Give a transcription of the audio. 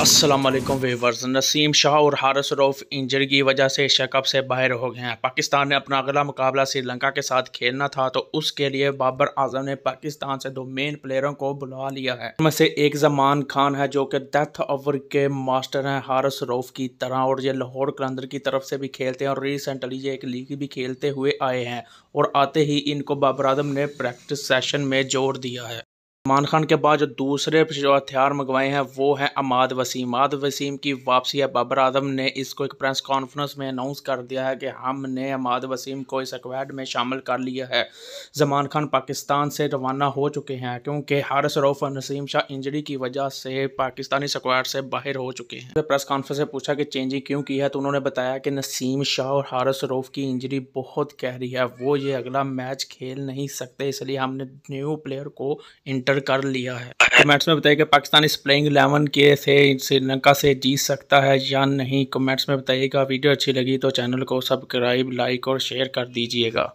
Aslam weavers Naseem Shah और हारस रोफ़ injury की वजह से एशिया कप से बाहर हो गए हैं पाकिस्तान ने अपना अगला मुकाबला श्रीलंका के साथ खेलना था तो उसके लिए बाबर आजम ने पाकिस्तान से दो मेन प्लेयरों को बुला लिया है उनमें से एक जमान खान है जो कि डेथ ओवर के मास्टर हैं हारस रोफ़ की तरह और ये लाहौर कलंदर की तरफ से भी खेलते हैं और रिसेंटली ये एक लीग भी खेलते हुए आए हैं और आते ही इनको बाबर आजम ने प्रैक्टिस सेशन में जोड़ दिया है सलमान खान के बाद जो दूसरे जो हथियार मंगवाए हैं वो हैं अमाद वसीम अमाद वसीम की वापसी है बाबर आजम ने इसको एक प्रेस कॉन्फ्रेंस में अनाउंस कर दिया है कि हमने अमाद वसीम को इस अक्वाड में शामिल कर लिया है जमान खान पाकिस्तान से रवाना हो चुके हैं क्योंकि हारस रऊफ और नसीम शाह इंजरी की वजह से पाकिस्तानी स्क्वाड से बाहर हो चुके हैं प्रेस कॉन्फ्रेंस से पूछा कि चेंजिंग क्यों की है तो उन्होंने बताया कि नसीम शाह और हारस रऊफ की इंजरी बहुत गहरी है वो ये अगला मैच खेल नहीं सकते इसलिए हमने न्यू प्लेयर को इंटर रजिस्टर कर लिया है कमेंट्स में बताइए कि पाकिस्तान इस प्लेइंग इलेवन के से श्रीलंका से जीत सकता है या नहीं कमेंट्स में बताइएगा वीडियो अच्छी लगी तो चैनल को सब्सक्राइब लाइक और शेयर कर दीजिएगा